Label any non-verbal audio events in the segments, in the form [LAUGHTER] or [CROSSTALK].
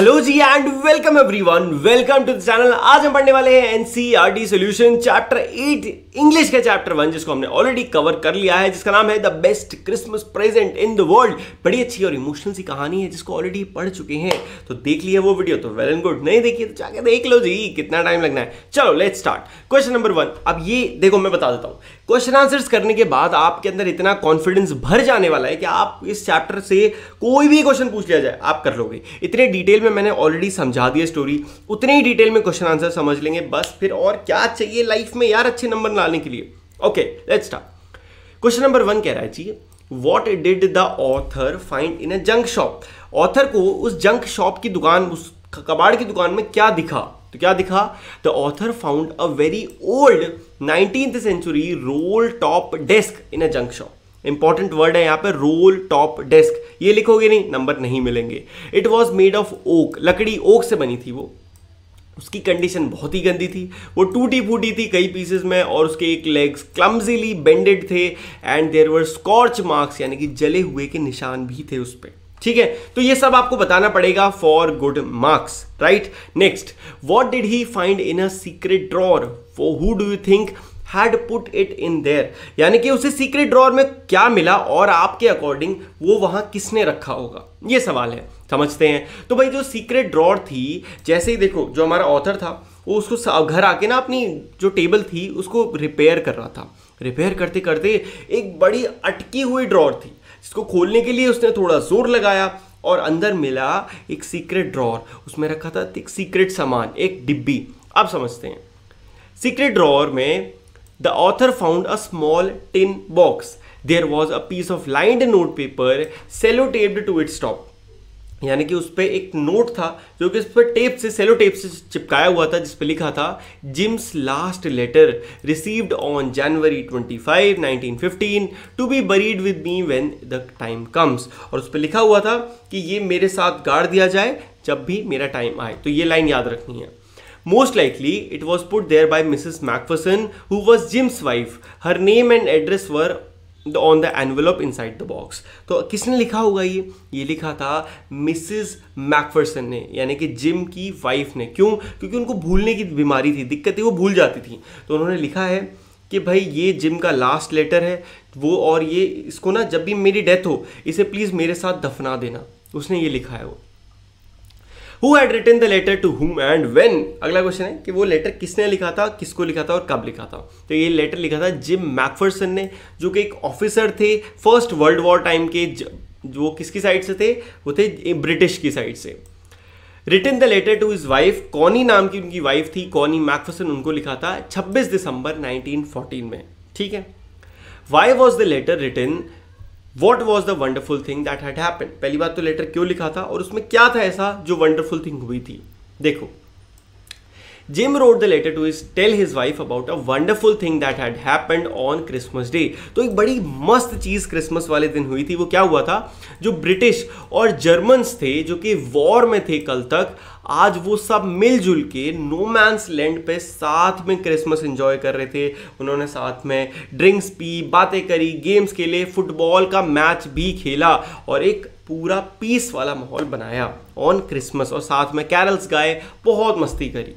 Hello ji and welcome everyone welcome to the channel आज हम पढ़ने वाले हैं NCERT solution chapter eight English का चैप्टर वन जिसको हमने ऑलरेडी कवर कर लिया है जिसका नाम है the best Christmas present in the world बड़ी अच्छी और इमोशनल सी कहानी है जिसको ऑलरेडी पढ़ चुके हैं तो देख लिया वो वीडियो तो वेल एंड गुड नहीं देखिए तो जाके देख लो जी कितना टाइम लगना है चलो let start question number one अब ये देखो मैं बता देता हूँ क्वेश्चन आंसर्स करने के बाद आपके अंदर इतना कॉन्फिडेंस भर जाने वाला है कि आप इस चैप्टर से कोई भी क्वेश्चन पूछ लिया जाए आप कर लोगे इतने डिटेल में में मैंने ऑलरेडी समझा दिया स्टोरी उतने ही डिटेल में क्वेश्चन आंसर समझ लेंगे बस फिर और क्या चाहिए लाइफ में यार अच्छे नंबर लाने के लिए okay let's start question number one कह रहा है चाहिए what did the author find in a junk shop author को उस जंक शॉप की दुकान उस कबाड़ की दुकान में क्या दिखा तो क्या दिखा the author found a very old nineteen century roll top desk in a junk shop important word है यहाँ पे रोल टॉप डेस्क ये लिखोगे नहीं नंबर नहीं मिलेंगे it was made of oak लकड़ी ओक से बनी थी वो उसकी कंडीशन बहुत ही गंदी थी वो टूटी फूटी थी कई पीसेस में और उसके एक लेग्स क्लम्जीली बेंडेड थे and there were scorch marks यानी कि जले हुए के निशान भी थे उस पर ठीक है तो ये सब आपको बताना पड़ेगा for good marks right next what did he find in a secret drawer for who do you think had put it in there यानी कि उसे सीक्रेट ड्रॉर में क्या मिला और आपके अकॉर्डिंग वो वहाँ किसने रखा होगा ये सवाल है समझते हैं तो भाई जो सीक्रेट ड्रॉर थी जैसे ही देखो जो हमारा ऑथर था वो उसको घर आके ना अपनी जो टेबल थी उसको रिपेयर कर रहा था रिपेयर करते करते एक बड़ी अटकी हुई ड्रॉर थी जिसको खोलने के लिए उसने थोड़ा जोर लगाया और अंदर मिला एक सीक्रेट ड्रॉर उसमें रखा था एक सीक्रेट सामान एक डिब्बी अब समझते हैं सीक्रेट ड्रॉर में the author found a small tin box. There was a piece of lined notepaper taped to its top. यानी कि उस पर एक नोट था जो कि उस पर टेप से सेलो टेप से चिपकाया हुआ था जिस पर लिखा था Jim's last letter received on January 25, 1915 to be buried with me when the time comes और उस पर लिखा हुआ था कि ये मेरे साथ गाड़ दिया जाए जब भी मेरा टाइम आए तो ये लाइन याद रखनी है most likely it was put there by Mrs. McPherson who was Jim's wife her name and address were on the envelope inside the box तो किसने लिखा होगा ये ये लिखा था मिसिज मैकफर्सन ने यानी कि जिम की वाइफ ने क्यों क्योंकि उनको भूलने की बीमारी थी दिक्कत थी वो भूल जाती थी तो उन्होंने लिखा है कि भाई ये जिम का लास्ट लेटर है वो और ये इसको ना जब भी मेरी डेथ हो इसे प्लीज़ मेरे साथ दफना देना उसने ये लिखा है वो who had written the letter to whom and when अगला क्वेश्चन है कि वो लेटर किसने लिखा था किसको लिखा था और कब लिखा था तो ये लेटर लिखा था जिम मैकफर्सन ने जो कि एक ऑफिसर थे फर्स्ट वर्ल्ड वॉर टाइम के वो किसकी साइड से थे वो थे ब्रिटिश की साइड से written the letter to his wife Connie नाम की उनकी वाइफ थी कॉनी मैकफर्सन उनको लिखा था 26 दिसंबर 1914 में ठीक है why was the letter return what was the wonderful thing that had happen पहली बात तो लेटर क्यों लिखा था और उसमें क्या था ऐसा जो वंडरफुल थिंग हुई थी देखो Jim wrote the letter to his tell his wife about a wonderful thing that had happened on Christmas day तो एक बड़ी मस्त चीज़ क्रिसमस वाले दिन हुई थी वो क्या हुआ था जो ब्रिटिश और जर्मन्स थे जो कि वॉर में थे कल तक आज वो सब मिलजुल के नोमैंस लैंड पे साथ में क्रिसमस एंजॉय कर रहे थे उन्होंने साथ में ड्रिंक्स पी बातें करी गेम्स खेले फुटबॉल का मैच भी खेला और एक पूरा पीस वाला माहौल बनाया ऑन क्रिसमस और साथ में कैरल्स गाए बहुत मस्ती करी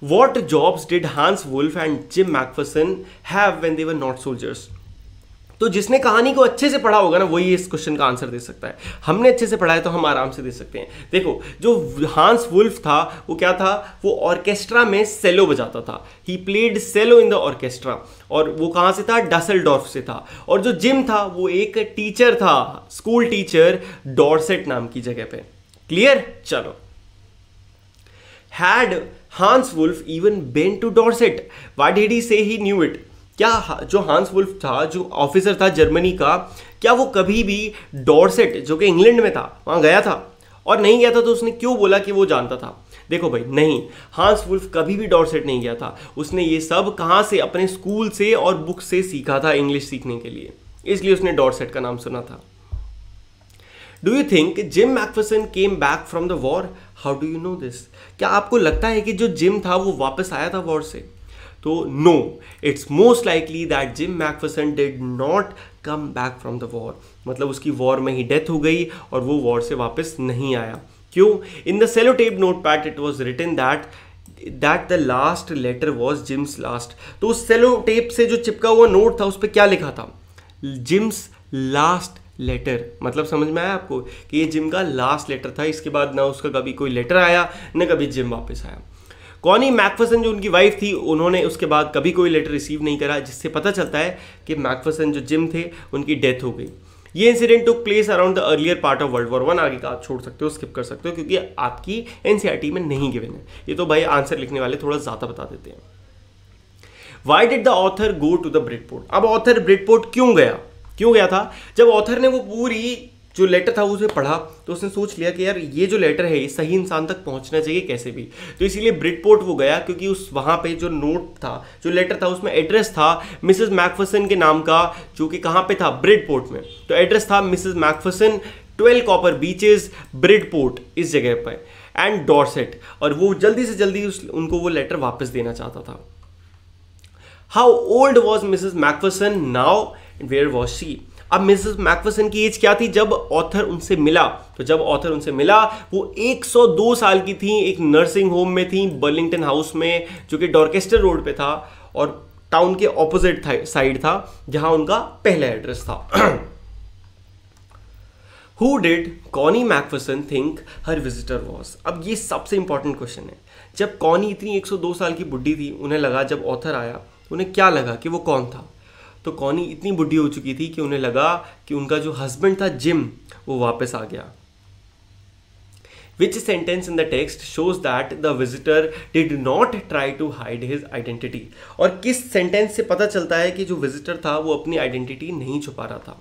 What jobs did Hans Wolf and Jim McPherson have when they were not soldiers? तो जिसने कहानी को अच्छे से पढ़ा होगा ना वही इस क्वेश्चन का आंसर दे सकता है हमने अच्छे से पढ़ा है तो हम आराम से दे सकते हैं देखो जो हांस वुल्फ था वो क्या था वो ऑर्केस्ट्रा में सेलो बजाता था he played cello in the orchestra और वो कहाँ से था डसल से था और जो जिम था वो एक टीचर था स्कूल टीचर डॉर्सेट नाम की जगह पर क्लियर चलो had Hans Wolf even been to Dorset. Why did से ही न्यू इट क्या जो हांस वुल्फ था जो ऑफिसर था जर्मनी का क्या वो कभी भी डॉर्सेट जो कि इंग्लैंड में था वहाँ गया था और नहीं गया था तो उसने क्यों बोला कि वो जानता था देखो भाई नहीं हांस वुल्फ कभी भी डॉर्सेट नहीं गया था उसने ये सब कहाँ से अपने स्कूल से और बुक से सीखा था इंग्लिश सीखने के लिए इसलिए उसने डॉर्सेट का नाम सुना था do you think Jim McPherson came back from the war how do you know this क्या आपको लगता है कि जो जिम था वो वापस आया था वॉर से तो no it's most likely that Jim McPherson did not come back from the war मतलब उसकी वॉर में ही डेथ हो गई और वो वॉर से वापस नहीं आया क्यों in the cello tape note pat it was written that that the last letter was Jim's last तो उस सेलो टेप से जो चिपका हुआ नोट था उस पर क्या लिखा था जिम्स लास्ट लेटर मतलब समझ में आया आपको कि ये जिम का लास्ट लेटर था इसके बाद ना उसका कभी कोई लेटर आया ना कभी जिम वापस आया कॉनी मैकफसन जो उनकी वाइफ थी उन्होंने उसके बाद कभी कोई लेटर रिसीव नहीं करा जिससे पता चलता है कि मैकफसन जो जिम थे उनकी डेथ हो गई ये incident took place around the earlier part of world war one आगे का आप छोड़ सकते हो स्किप कर सकते हो क्योंकि आपकी एनसीआरटी e में नहीं गिवन है ये तो भाई आंसर लिखने वाले थोड़ा ज़्यादा बता देते हैं why did the author go to the Bridport अब ऑथर ब्रिटपोर्ट क्यों गया क्यों गया था जब ऑथर ने वो पूरी जो लेटर था उसे पढ़ा तो उसने सोच लिया कि यार ये जो लेटर है ये सही इंसान तक पहुंचना चाहिए कैसे भी तो इसीलिए ब्रिटपोर्ट वो गया क्योंकि उस वहाँ पे जो नोट था जो लेटर था उसमें एड्रेस था मिसेस मैकफसन के नाम का जो कि कहाँ पे था ब्रिटपोर्ट में तो एड्रेस था Mrs McPherson twelve Copper Beeches Bridport इस जगह पर एंड डॉरसेट और वो जल्दी से जल्दी उस उनको वो लेटर वापस देना चाहता था how old was Mrs McPherson now and where was she अब मिसेस मैकवसन की एज क्या थी जब ऑथर उनसे मिला तो जब ऑथर उनसे मिला वो 102 साल की थी एक नर्सिंग होम में थी बर्लिंगटन हाउस में जो कि डॉर्केस्टर रोड पे था और टाउन के ऑपोजिट साइड था जहां उनका पहला एड्रेस था who did Connie McPherson think her visitor was अब ये सबसे इंपॉर्टेंट क्वेश्चन है जब कॉनी इतनी 102 साल की बुढ़ी थी उन्हें लगा जब ऑथर आया उन्हें क्या लगा कि वो कौन था तो कॉनी इतनी बुढ़ी हो चुकी थी कि उन्हें लगा कि उनका जो हस्बैंड था जिम वो वापस आ गया which sentence in the text shows that the visitor did not try to hide his identity और किस सेंटेंस से पता चलता है कि जो विजिटर था वो अपनी आइडेंटिटी नहीं छुपा रहा था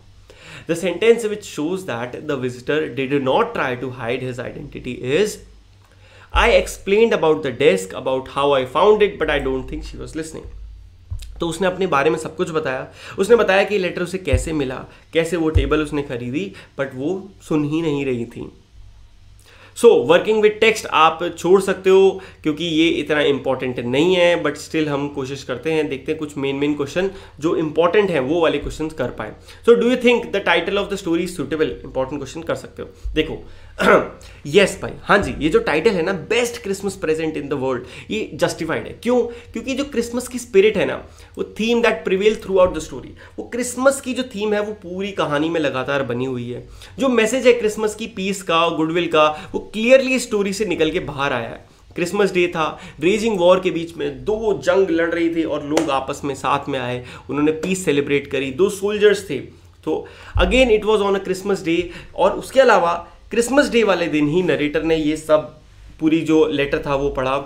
the sentence which shows that the visitor did not try to hide his identity is I explain about the desk about how I found it but I don't think she was listening तो उसने अपने बारे में सब कुछ बताया उसने बताया कि लेटर उसे कैसे मिला कैसे वो टेबल उसने खरीदी बट वो सुन ही नहीं रही थी सो वर्किंग विद टेक्स्ट आप छोड़ सकते हो क्योंकि ये इतना इंपॉर्टेंट नहीं है बट स्टिल हम कोशिश करते हैं देखते हैं कुछ मेन मेन क्वेश्चन जो इंपॉर्टेंट है वो वाले क्वेश्चन कर पाए so do you think the title of the story suitable important question कर सकते हो देखो यस [CLEARS THROAT] भाई हाँ जी ये जो टाइटल है ना best Christmas present in the world ये जस्टिफाइड है क्यों क्योंकि जो क्रिसमस की स्पिरिट है ना वो theme that prevail throughout the story वो क्रिसमस की जो थीम है वो पूरी कहानी में लगातार बनी हुई है जो मैसेज है क्रिसमस की पीस का गुडविल का वो क्लियरली स्टोरी से निकल के बाहर आया है क्रिसमस डे था रेजिंग वॉर के बीच में दो जंग लड़ रही थी और लोग आपस में साथ में आए उन्होंने पीस सेलिब्रेट करी दो सोल्जर्स थे तो again it was on a Christmas day और उसके अलावा क्रिसमस डे वाले दिन ही नरेटर ने ये सब पूरी जो लेटर था वो पढ़ा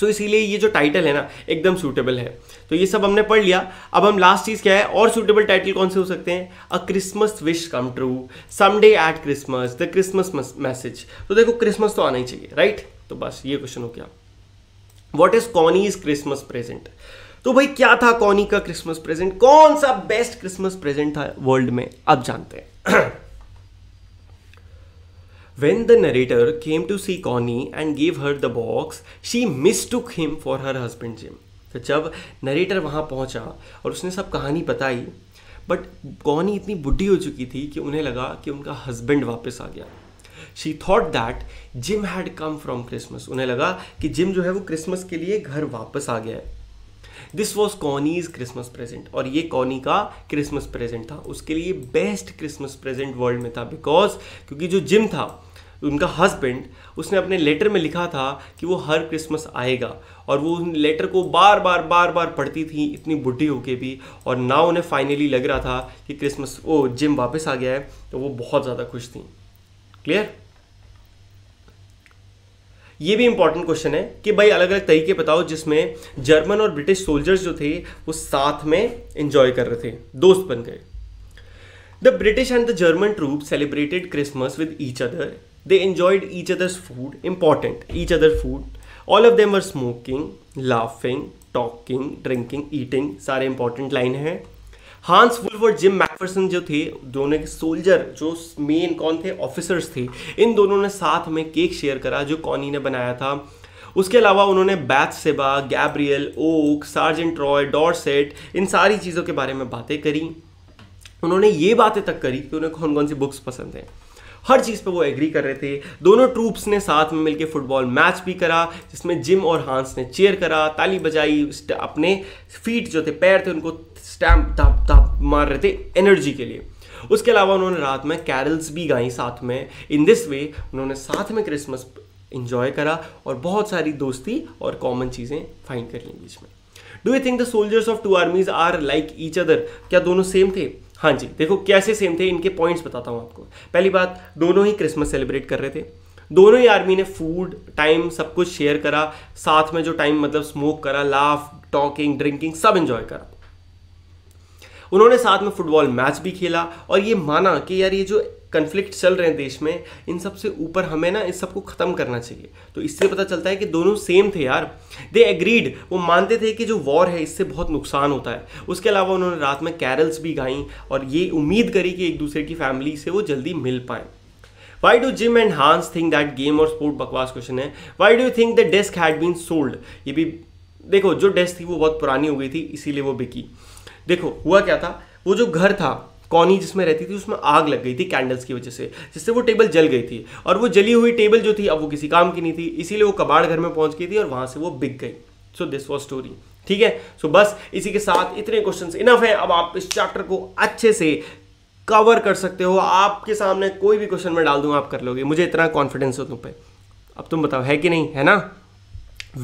सो so, इसीलिए ये जो टाइटल है ना एकदम सूटेबल है तो ये सब हमने पढ़ लिया अब हम लास्ट चीज़ क्या है और सूटेबल टाइटल कौन से हो सकते हैं a Christmas wish come true someday at Christmas the Christmas message तो देखो क्रिसमस तो आना ही चाहिए राइट तो बस ये क्वेश्चन हो गया what is Connie is Christmas present तो भाई क्या था कॉनी का क्रिसमस प्रेजेंट कौन सा बेस्ट क्रिसमस प्रेजेंट था वर्ल्ड में अब जानते हैं [CLEARS THROAT] When the narrator came to see Connie and gave her the box, she mistook him for her husband Jim. तो जब नरेटर वहाँ पहुँचा और उसने सब कहानी बताई बट कॉनी इतनी बुढ़ी हो चुकी थी कि उन्हें लगा कि उनका हस्बैंड वापस आ गया she thought that Jim had come from Christmas उन्हें लगा कि जिम जो है वो क्रिसमस के लिए घर वापस आ गया है this was Connie's Christmas present और ये कॉनी का क्रिसमस प्रेजेंट था उसके लिए बेस्ट क्रिसमस प्रेजेंट वर्ल्ड में था बिकॉज क्योंकि जो जिम था उनका हस्बैंड उसने अपने लेटर में लिखा था कि वो हर क्रिसमस आएगा और वो उन लेटर को बार बार बार बार पढ़ती थी इतनी बुढ़ी होके भी और ना उन्हें फाइनली लग रहा था कि क्रिसमस ओ जिम वापस आ गया है तो वो बहुत ज़्यादा खुश थी क्लियर ये भी इंपॉर्टेंट क्वेश्चन है कि भाई अलग अलग तरीके बताओ जिसमें जर्मन और ब्रिटिश सोल्जर्स जो थे वो साथ में एंजॉय कर रहे थे दोस्त बन गए the British and the German troop celebrated Christmas with each other They enjoyed each other's food, important, each other food. All of them were smoking, laughing, talking, drinking, eating, सारे important line है Hans Wolf और Jim McPherson जो थे दोनों के soldier जो main कौन थे ऑफिसर्स थे इन दोनों ने साथ में केक शेयर करा जो कॉनी ने बनाया था उसके अलावा उन्होंने Bathsheba Gabriel Oak sergeant Roy Dorset इन सारी चीज़ों के बारे में बातें करी उन्होंने ये बातें तक करी कि उन्हें कौन कौन सी बुक्स पसंद हैं हर चीज़ पे वो एग्री कर रहे थे दोनों ट्रूप्स ने साथ में मिलकर फुटबॉल मैच भी करा जिसमें जिम और हांस ने चेयर करा ताली बजाई अपने फीट जो थे पैर थे उनको स्टैम्प धप धप मार रहे थे एनर्जी के लिए उसके अलावा उन्होंने रात में कैरल्स भी गाई साथ में इन दिस वे उन्होंने साथ में क्रिसमस इंजॉय करा और बहुत सारी दोस्ती और कॉमन चीज़ें फाइंड कर ली बीच में do you think the soldiers of two armies are like each other क्या दोनों सेम थे हाँ जी देखो कैसे सेम थे इनके पॉइंट्स बताता हूँ आपको पहली बात दोनों ही क्रिसमस सेलिब्रेट कर रहे थे दोनों ही आर्मी ने फूड टाइम सब कुछ शेयर करा साथ में जो टाइम मतलब स्मोक करा लाफ टॉकिंग ड्रिंकिंग सब इंजॉय करा उन्होंने साथ में फुटबॉल मैच भी खेला और ये माना कि यार ये जो कन्फ्लिक्ट चल रहे हैं देश में इन सब से ऊपर हमें ना इस सबको ख़त्म करना चाहिए तो इससे पता चलता है कि दोनों सेम थे यार दे एग्रीड वो मानते थे कि जो वॉर है इससे बहुत नुकसान होता है उसके अलावा उन्होंने रात में कैरल्स भी गाई और ये उम्मीद करी कि एक दूसरे की फैमिली से वो जल्दी मिल पाए why do Jim and Hans think that game और स्पोर्ट बकवास क्वेश्चन है why do think the desk had been sold ये भी देखो जो डेस्क थी वो बहुत पुरानी हो गई थी इसीलिए वो बिकी देखो हुआ क्या था वो जो घर था कॉनी जिसमें रहती थी उसमें आग लग गई थी कैंडल्स की वजह से जिससे वो टेबल जल गई थी और वो जली हुई टेबल जो थी अब वो किसी काम की नहीं थी इसीलिए वो कबाड़ घर में पहुंच गई थी और वहां से वो बिक गई सो दिस वॉज स्टोरी ठीक है सो so, बस इसी के साथ इतने क्वेश्चंस इनफ है अब आप इस चैप्टर को अच्छे से कवर कर सकते हो आपके सामने कोई भी क्वेश्चन मैं डाल दूंगा आप कर लोगे मुझे इतना कॉन्फिडेंस हो तुम पे अब तुम बताओ है कि नहीं है ना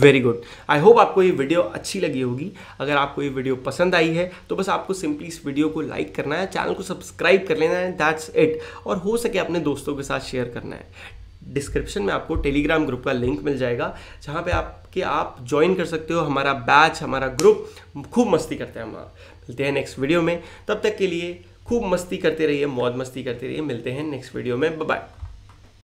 वेरी गुड आई होप आपको ये वीडियो अच्छी लगी होगी अगर आपको ये वीडियो पसंद आई है तो बस आपको सिंपली इस वीडियो को लाइक करना है चैनल को सब्सक्राइब कर लेना है दैट्स इट और हो सके अपने दोस्तों के साथ शेयर करना है डिस्क्रिप्शन में आपको टेलीग्राम ग्रुप का लिंक मिल जाएगा जहाँ पे आपके आप ज्वाइन कर सकते हो हमारा बैच हमारा ग्रुप खूब मस्ती करते हैं हम मिलते हैं नेक्स्ट वीडियो में तब तक के लिए खूब मस्ती करते रहिए मौज मस्ती करते रहिए मिलते हैं नेक्स्ट वीडियो में बाय